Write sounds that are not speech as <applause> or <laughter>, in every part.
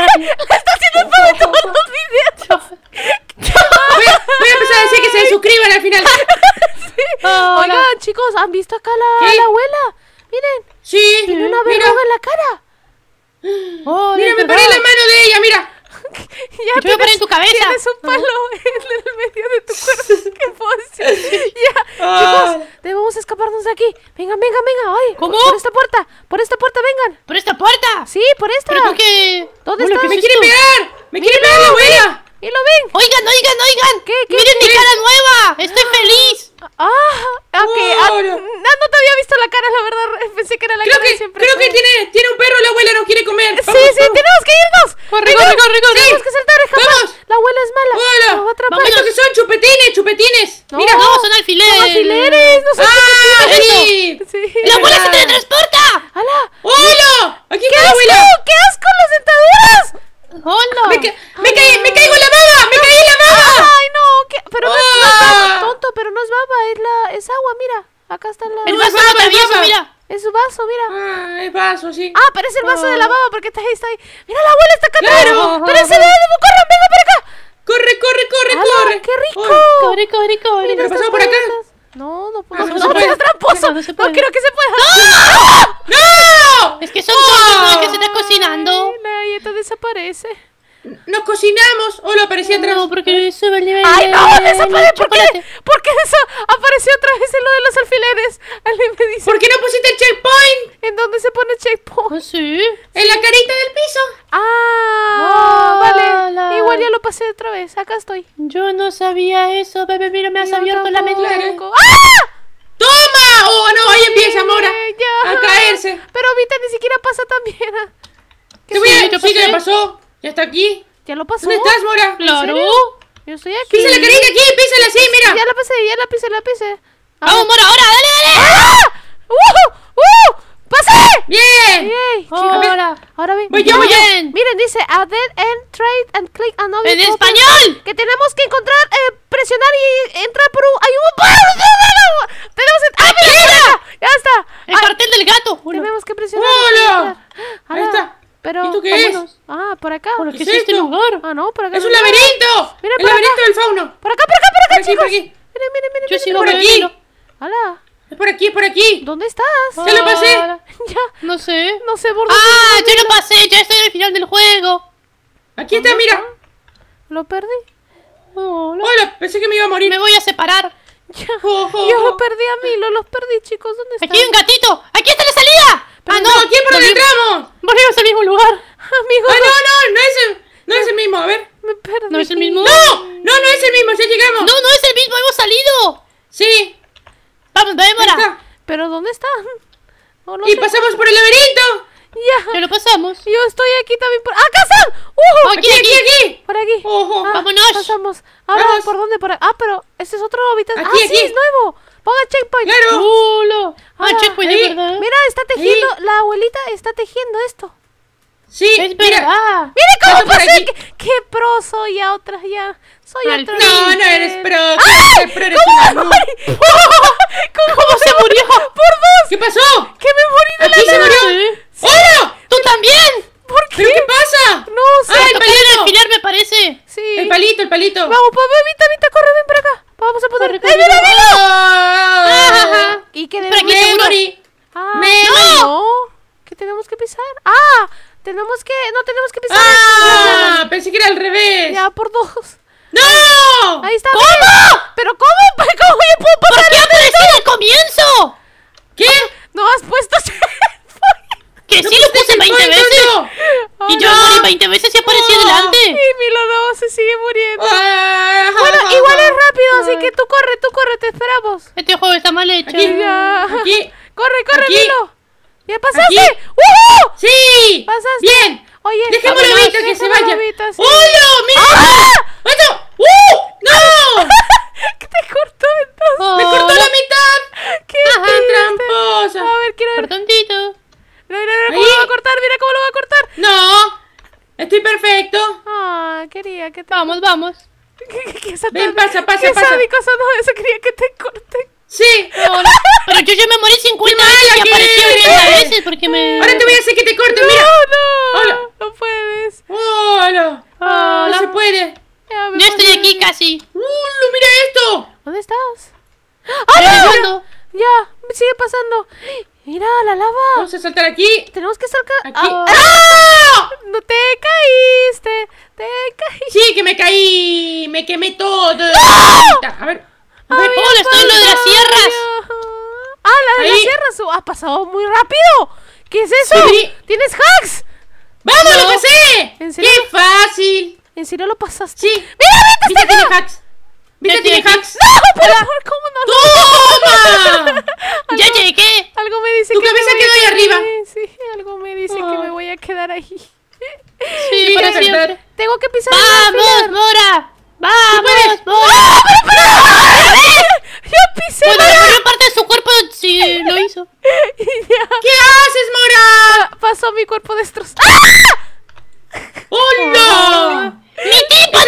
La está haciendo para todos los videos. voy, a, empezar a decir que se suscriban al final. <laughs> Oigan, hola. chicos, ¿han visto acá la, la abuela? Miren. Sí. Tiene una verruga en la cara. mira, me paré la mano de ella, mira. <laughs> ya Yo paré en tu cabeza. Tienes un palo en el medio de tu cuerpo. <laughs> ¡Qué fósil! ya, chicos, debemos escaparnos de aquí. Vengan, vengan, vengan. Ay, ¿Cómo? por esta puerta, por esta puerta, vengan. Sí, por esto. ¿Pero qué? ¿Dónde estás? ¡Me quiere pegar! ¡Me quiere pegar la abuela! ¡Y lo ven! Oigan, oigan, oigan. ¿Qué? qué miren mi cara nueva! ¡Estoy ah. feliz! Ah, ah ok. Ah, no, te había visto la cara, la verdad. <laughs> Pensé que era la cara siempre. Creo que tiene, un perro, la abuela no quiere comer. sí, sí, tenemos que irnos. Corre, corre, corre, corre. Tenemos que saltar, jamás. Vamos. La abuela es mala. Hola. ¡Vamos Estos que son chupetines, chupetines. No. Mira, no, son alfileres. Son alfileres. No son qué rico! ¡Qué rico, rico! rico pasó por acá! No, no puedo. No, no, no tramposo. No, no, creo que se pueda. ¡No! Es que son todos que se están cocinando. La galleta desaparece. ¡Nos cocinamos! ¡Oh, lo apareció atrás! No, porque eso vale, ¡Ay, no! ¡Desaparece! ¿Por qué? ¿Por qué eso apareció otra vez en lo de los alfileres? ¿Por qué no pusiste el checkpoint? ¿En dónde se pone checkpoint? Ah, ¿Sí? En la carita del piso. ¡Ah! ya lo pasé otra vez. Acá estoy. Yo no sabía eso, bebé. Mira, me has abierto la mente. ¡Ah! ¡Toma! ¡Oh, no! Ahí empieza, Mora. A caerse. Pero ahorita ni siquiera pasa también. ¿Qué pasó. Ya está aquí. Ya lo pasó. ¿Dónde estás, Mora? Claro. Yo estoy aquí. Písala, cariño, aquí. Písele sí, mira. Ya la pasé, ya la pisé, la pisé. Vamos, Mora, ahora. ¡Dale, dale! dale ¡Ah! ¡Uh! ¡Uh! ¡Pasé! ¡Bien! ¡Bien! ahora bien pues miren, dice a and trade and click a ¡En español! Que tenemos que encontrar, eh, presionar y entrar por un. ¡Ay, un Tenemos ¡Ah, mira! ¡Ya está! ¡El ah, cartel del gato! Tenemos que presionar. ¡Hola! Ahí ah, está. Pero, ¿Y tú qué es? Ah, por acá. ¿Por ¿Qué, es este Ah, no, por acá. ¡Es un laberinto! ¡El laberinto del fauno! ¡Por acá, por acá, por acá, chicos! Miren, miren, miren. Yo sigo por aquí. ¡Hala! Es por aquí, es por aquí. ¿Dónde estás? ¡Ya lo pasé! <laughs> Ya. No sé. No sé por dónde. ¡Ah! ¡Ya lo pasé! ¡Ya estoy el final del juego! Aquí está, mira. Lo perdí. Hola, pensé que me iba a morir. Me voy a separar. Ya. <laughs> yo lo perdí a mí, los perdí, chicos. ¿Dónde está? ¡Aquí hay un gatito! ¡Aquí está la salida! ¡Ah, no! ¡Aquí por donde entramos! Volvimos al mismo lugar. Amigo. ¡Ah, no, no! No es el, no es el mismo, a ver. Me no es el mismo! ¡Ya llegamos! ¿Pero dónde está? <laughs> Oh, y pasamos por el laberinto. Ya. Pero lo pasamos. Yo estoy aquí también por. ¡Acá ¡Ah, casa ¡Uh! Aquí, aquí, aquí, Por aquí. Ah, Vámonos. Pasamos. Ahora, ¿por dónde? Por Ah, pero este es otro habitante. ah, aquí. sí, es nuevo. Ponga checkpoint. Claro. Ah, checkpoint, Mira, está tejiendo. La abuelita está tejiendo esto. Sí, espera. mira, cómo pasé. Que, qué pro soy a otras ya. Soy otra No, no eres pro. ¡Ah! ¡Ay! <laughs> ¿Cómo, ¿Cómo, ¿Cómo, se murió? Por dos. ¿Qué pasó? ¿Qué me morí de la se murió. Sí. ¡Tú también! ¿Por qué? ¿Pero qué pasa? No sé. Ah, el palito. Al final me parece. Sí. El palito, el palito. Vamos, papá, vita, vita, corre, ven para acá. Vamos a poder. ¡Ay, mira, mira! Ah, ¿Y qué ¿Por Me se murió? Ah, me no tenemos que pisar. ¡Ah! Tenemos que. No tenemos que pisar. ¡Ah! Pensé que era al revés. Ya, por dos. ¡No! Ahí está. ¿Cómo? Bien. ¿Pero cómo? pero <laughs> cómo cómo yo puedo pasar? ¿Por qué apareció en el comienzo? ¿Qué? Ah, no has puesto <laughs> Que sí lo puse 20 veces. Y yo morí 20 veces y aparecí ah, delante. Y Milo se sigue muriendo. Ah, bueno, igual es rápido, así que tú corre, tú corre, te esperamos. Este juego está mal hecho. Aquí. Corre, corre, Milo. ¡Bien, pasaste! ¡Uh! ¡Sí! ¡Pasaste! ¡Bien! Oye, dejemos la lobita que se vaya. Lobita, sí. ¡Hola! ¡Mira! ¡Ah! ¡Uh! ¡No! <laughs> ¿Qué te cortó entonces? ¡Me cortó la mitad! ¡Qué Ajá, tramposa! A ver, quiero ver. Cortontito. No, no, ¿cómo lo va a cortar? Mira cómo lo va a cortar. No. Estoy perfecto. Ah, quería que te... Vamos, vamos. <laughs> ¿Qué, qué, qué, Ven, pasa, pasa, qué pasa. sádico No, eso. Quería que te corten. Sí, <laughs> Pero yo ya me morí 50 culpa. y apareció veces porque me. Ahora te voy a hacer que te corte, no, mira. No, no! no puedes. No se puede. No yo estoy aquí casi. ¡Uy! mira esto! ¿Dónde estás? ¡Ah, no! Ya, me sigue pasando. Mira, la lava. Vamos a saltar aquí. Tenemos que saltar. Aquí. ¡Ah! No te caíste. Te caíste. Sí, que me caí. Me quemé todo. ¡Ah! A ver. ¡Hola, estoy en lo de las sierras! ¡Ah, la de las sierras! ¡Ha pasado muy rápido! ¿Qué es eso? ¿Tienes hacks? ¡Vamos, lo pasé! ¿En ¡Qué fácil! ¿En serio lo pasaste? Sí. ¡Mira, mira, tiene acá! hacks! ¡Vita tiene hacks! ¡No, por favor, cómo no! ¡Toma! <laughs> ¡Ya llegué! Algo me dice ¿Tu que cabeza me quedó ahí arriba! Sí, algo me dice que me voy a quedar ahí. <laughs> Sí, para saltar. Tengo que pisar ¡Vamos, Mora! ¡Vamos, ¡Ah, Mora! ¿Qué haces, Mora? Pasó mi cuerpo destrozado. ¡Ah! ¡Oh, ¡Oh no! ¡Mi tipo, No,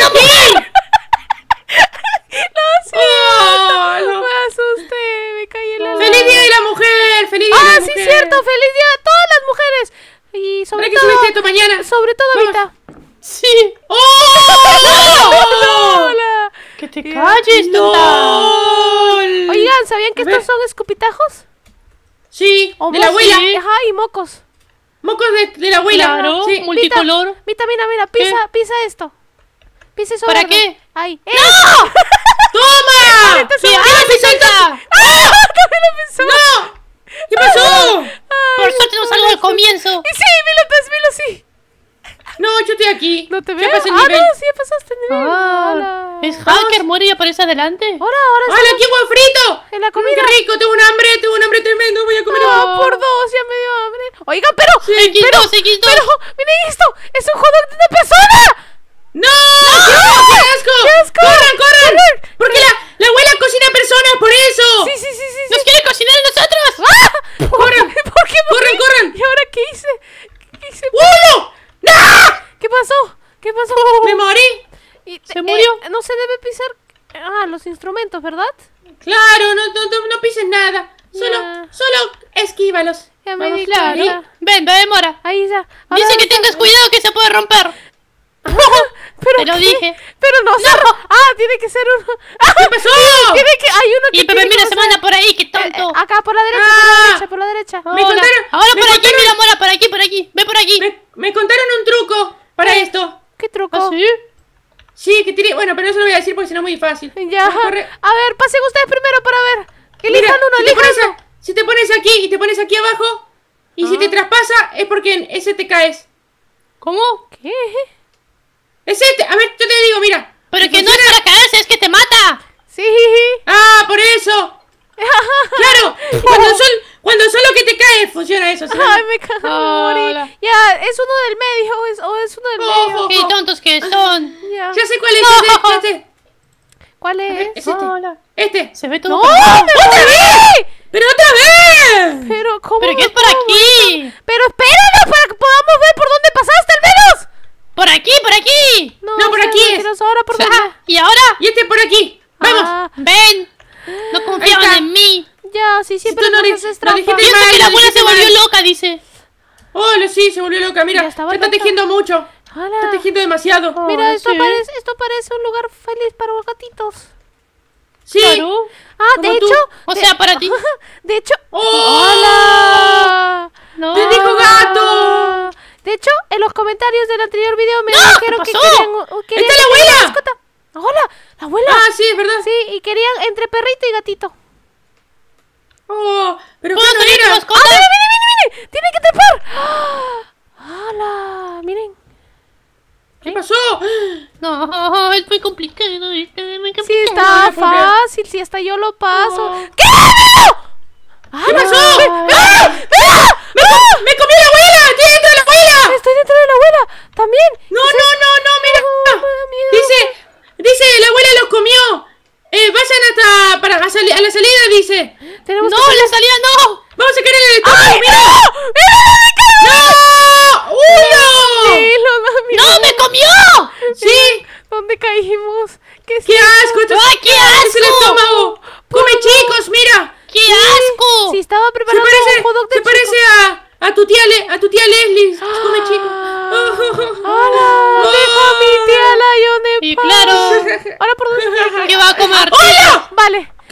sí, oh, no. me asusté, me caí en la ¡Feliz Día de la Mujer! ¡Feliz Día ah, sí, Mujer! cierto, feliz Día a todas las mujeres. Y sobre todo... mañana? Sobre todo ahorita. Sí. ¡Oh! <laughs> ¡Que te calles, no! Oigan, ¿sabían que estos son escupitajos? Sí, de la abuela. Sí. mocos. Mocos de, la abuela. Claro, sí. multicolor. Mira, mira, mira, pisa, pisa esto. Pisa eso. ¿Para qué? Ahí. ¡No! Eh. <laughs> ¡Toma! ¡Ah, me suelta! ¡Ah! ¡No! ¿Qué <laughs> pasó? Por suerte no salgo del comienzo. Y Sí, velo, velo, pues, sí. No, yo estoy aquí. No te veo. Ya ah, nivel. Ah, no, sí, ya pasaste el nivel. Ah. ¿Es Hacker muere y aparece adelante? Ahora, ahora. ¡Hola, aquí buen frito! En la comida. Qué rico, tengo un hambre, tengo un hambre tremendo. Oigan, eh, pero. Se quitó, pero, se quitó. miren esto. Es un hot de una persona. ¡No! Dice que tengas cuidado que se puede romper. <laughs> Pero Te lo dije. Pero no, Ah, tiene que ser uno. ¡Ah! ¿Qué <laughs> pasó? Tiene que... Hay uno que. Y Pepe, mira, se manda por ahí, qué eh, tonto. Eh, acá, por la derecha, por la ah. derecha, por la derecha. Me contaron. Ahora por aquí, mira, mola, por aquí, por aquí. Ve por aquí. Me, contaron un truco para esto. ¿Qué truco? ¿Ah, sí? sí? que tiene. Bueno, pero no se lo voy a decir porque si no es muy fácil. Ya. A ver, pasen ustedes primero para ver. Elijan mira, uno, si elijan. Si te pones aquí y te pones aquí abajo, y si te ah. traspasa es porque en ese te caes. ¿Cómo? ¿Qué? Es este. A ver, yo te digo, mira. Pero que no es para caerse, es que te mata. Sí. Ah, por eso. <laughs> claro, cuando, son, cuando solo que te caes funciona eso. Ay, me cago ah, Ya, es uno del medio, o es uno del medio. Qué tontos que son. <laughs> Ya sé cuál es. Este, ¿Cuál es? este. este. Se ve todo. ¡No! ¡Otra vez! ¡Pero otra vez! Pero, ¿cómo? ¿Pero qué es por aquí? Pero espéranos para que podamos ver por dónde pasaste al menos. Por aquí, por aquí. No, por aquí. Es. Ahora por ah, y ahora. Y este por aquí. Vamos. Ah. Ven. No confiaban en mí. Ya, sí, siempre sí, no nos haces trampa. Yo sé que la abuela se volvió loca, dice. Oh, sí, se volvió loca. Mira, está está tejiendo mucho. Está tejiendo demasiado. Mira, esto, parece, esto parece un lugar feliz para los gatitos. Sí. Ah, de hecho. O sea, para ti. <laughs> De hecho. ¡Oh! ¡Hola! No. ¡Te dijo gato! De hecho, en los comentarios del anterior video me dijeron que querían, querían. ¡Está la abuela! mascota. ¡Hola! ¡La abuela! Ah, sí, es verdad. Sí, y querían entre perrito y gatito. ¡Oh! ¡Pero qué no era! ¡Ah, mire, mire, mire! ¡Tiene que trepar! ¡Hola! ¡Ah! No, es muy complicado. Sí, está fácil. Si hasta yo lo paso. ¿Qué? ¡Ah, ¿Qué pasó? ¡Me, comió la abuela! ¡Estoy dentro de la abuela! ¡Estoy dentro de la abuela! ¡También! ¡No, no, no, no! ¡Mira! dice, dice, la abuela los comió. Eh, vayan hasta para, a, la salida, dice. no, la salida no. Vamos a caer en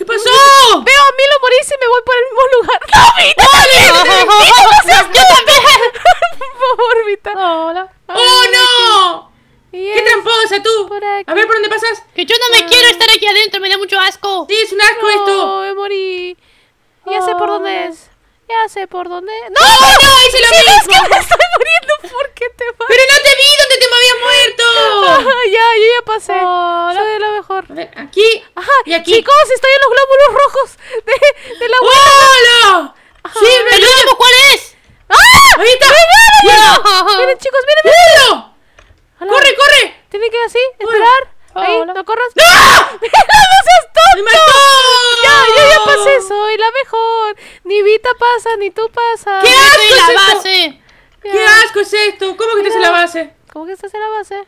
¿Qué pasó? Veo a Milo morirse y me voy por el mismo lugar. ¡No, Vita! no seas ¡Yo también! <laughs> por Vita. Hola. ¡Oh, no! ¡Qué tramposa tú! A ver por dónde pasas. Que yo no me ah. quiero estar aquí adentro, me da mucho asco. Sí, es un asco esto. me morí. Ya sé por dónde es. Ya sé por dónde. ¡No! ¡No, no! ¡Hice lo sí, mismo! Es que me estoy muriendo ¿por qué te vas? ¡Pero no te vi donde te me había muerto! ya, yo ya pasé. Oh, Soy de lo mejor. A ver, Aquí. Ajá. Y aquí. Chicos, estoy en los glóbulos rojos de, de la ¡Oh! la base. ¿Cómo que estás en la base?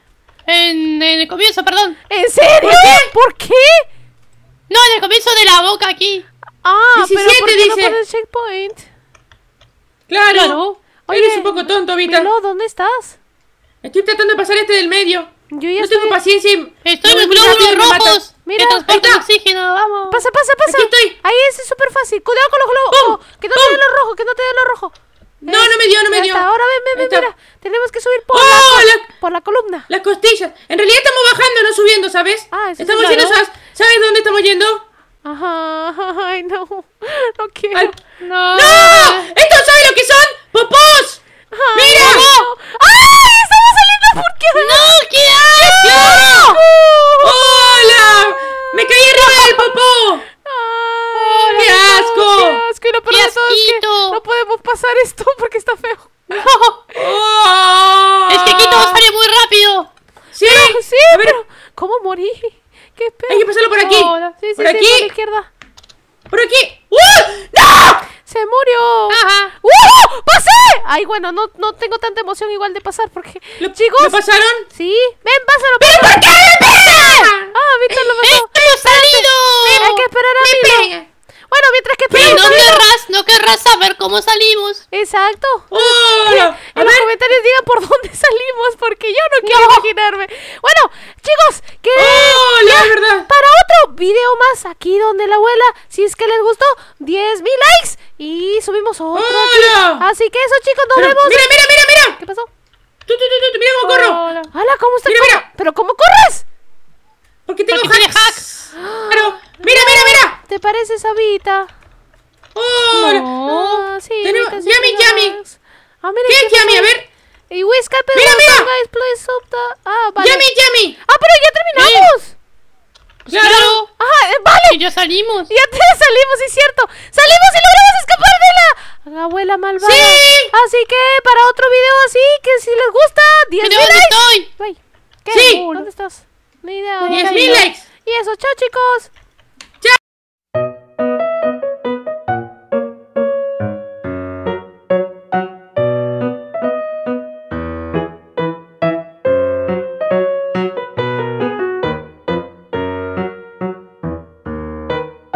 En, en el comienzo, perdón. ¿En serio? ¿Por qué? No, en el comienzo de la boca aquí. Ah, 17, pero ¿por qué dice? no pones checkpoint? Claro. claro. Oye, Eres un poco tonto, Vita. No, ¿dónde estás? Estoy tratando de pasar este del medio. Yo ya no tengo paciencia Estoy no, en glóbulos rojos. Mira, que transportan oxígeno, vamos. Pasa, pasa, pasa. Aquí estoy. Ahí es súper fácil. Cuidado con los globos. Oh, que no te den los rojos, que no te den me dio, no me dio. Ahora ven, ven, ven, mira. Tenemos que subir ¡Oh, por, la, columna. Las costillas. En realidad estamos bajando, no subiendo, ¿sabes? Ah, estamos yendo, ¿sabes? dónde estamos yendo? Ajá, <laughs> ay, no. No quiero. No. ¡No! ¿Esto sabe lo que son? Popos. ¡Mira! ¡Ay! ¡Estamos saliendo! ¿Por qué? ¡No! ¿Qué es que no podemos pasar esto porque está feo. <laughs> Es que Quito sale muy rápido. Sí, a ver. ¿cómo morí? Hay que pasarlo por aquí. por aquí. Por ¡Uh! aquí! ¡No! ¡Se murió! ¡Ajá! ¡Uh! ¡Pasé! Ay, bueno, no, no tengo tanta emoción igual de pasar porque. ¿Lo, ¿Chicos? ¿Lo pasaron? Sí. ¡Ven, pásalo! ¡Pero por qué ¿Cómo está? Mira, mira. ¿Pero cómo corres? Porque tengo Porque hacks. Pero, mira, mira, mira. ¿Te parece esa Vita? ¡Oh! No, sí. Ah, ya Yami. sí, yummy, ¿Qué, A ver. Y Whisky, pero mira, mira. Guys, please stop the... Ah, vale. Ah, pero ya terminamos. Claro. Ah, eh, vale. Y ya salimos. Ya te salimos, es cierto. Salimos y logramos escapar de la la abuela malvada. ¡Sí! Así que para otro video así, que si les gusta, 10 mil likes. estoy? ¿qué? Sí. ¿Dónde estás? Ni 10 mil likes. Y eso, chao chicos.